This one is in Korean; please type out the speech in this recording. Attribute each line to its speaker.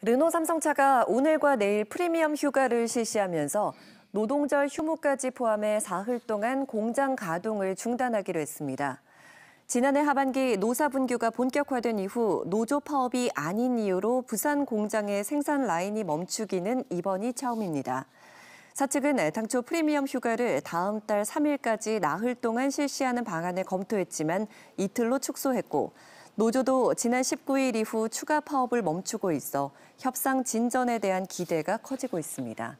Speaker 1: 르노 삼성차가 오늘과 내일 프리미엄 휴가를 실시하면서 노동절 휴무까지 포함해 사흘 동안 공장 가동을 중단하기로 했습니다. 지난해 하반기 노사 분규가 본격화된 이후 노조 파업이 아닌 이유로 부산 공장의 생산 라인이 멈추기는 이번이 처음입니다. 사측은 당초 프리미엄 휴가를 다음 달 3일까지 나흘 동안 실시하는 방안을 검토했지만 이틀로 축소했고 노조도 지난 19일 이후 추가 파업을 멈추고 있어 협상 진전에 대한 기대가 커지고 있습니다.